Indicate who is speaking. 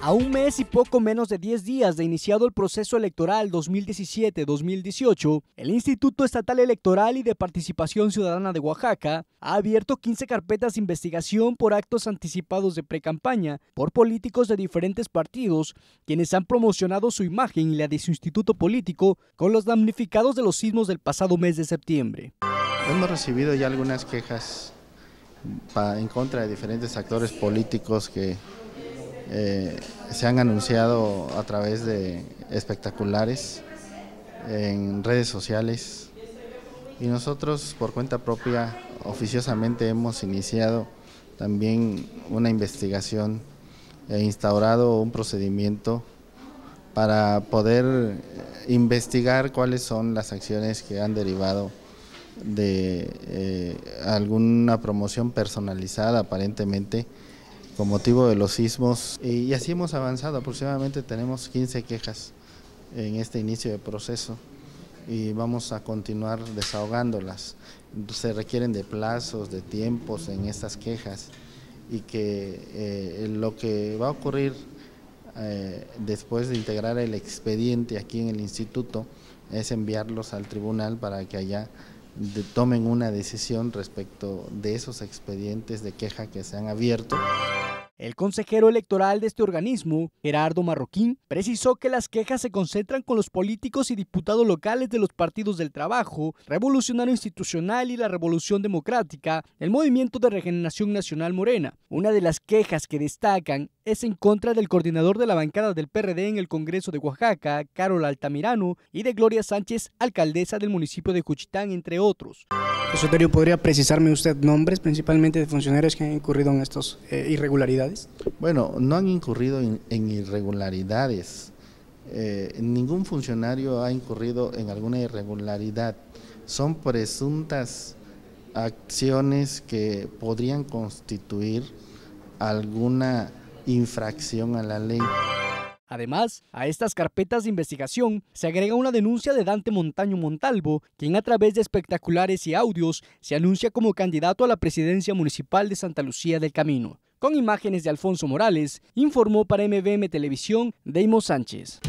Speaker 1: A un mes y poco menos de 10 días de iniciado el proceso electoral 2017-2018, el Instituto Estatal Electoral y de Participación Ciudadana de Oaxaca ha abierto 15 carpetas de investigación por actos anticipados de precampaña por políticos de diferentes partidos, quienes han promocionado su imagen y la de su instituto político con los damnificados de los sismos del pasado mes de septiembre. Hemos recibido
Speaker 2: ya algunas quejas en contra de diferentes actores políticos que eh, se han anunciado a través de espectaculares en redes sociales y nosotros por cuenta propia oficiosamente hemos iniciado también una investigación e instaurado un procedimiento para poder investigar cuáles son las acciones que han derivado de eh, alguna promoción personalizada aparentemente con motivo de los sismos y así hemos avanzado, aproximadamente tenemos 15 quejas en este inicio de proceso y vamos a continuar desahogándolas. Se requieren de plazos, de tiempos en estas quejas y que eh, lo que va a ocurrir eh, después de integrar el expediente aquí en el instituto es enviarlos al tribunal para que allá tomen una decisión respecto de esos expedientes de queja que se han abierto. El consejero
Speaker 1: electoral de este organismo, Gerardo Marroquín, precisó que las quejas se concentran con los políticos y diputados locales de los partidos del trabajo, Revolucionario Institucional y la Revolución Democrática, el Movimiento de Regeneración Nacional Morena. Una de las quejas que destacan es en contra del coordinador de la bancada del PRD en el Congreso de Oaxaca, Carol Altamirano, y de Gloria Sánchez, alcaldesa del municipio de Cuchitán, entre otros. Secretario, ¿podría
Speaker 2: precisarme usted nombres principalmente de funcionarios que han incurrido en estas eh, irregularidades? Bueno, no han incurrido en, irregularidades. Eh, ningún funcionario ha incurrido en alguna irregularidad. Son presuntas acciones que podrían constituir alguna infracción a la ley.
Speaker 1: Además, a estas carpetas de investigación se agrega una denuncia de Dante Montaño Montalvo, quien a través de espectaculares y audios se anuncia como candidato a la presidencia municipal de Santa Lucía del Camino. Con imágenes de Alfonso Morales, informó para MVM Televisión Deimos Sánchez.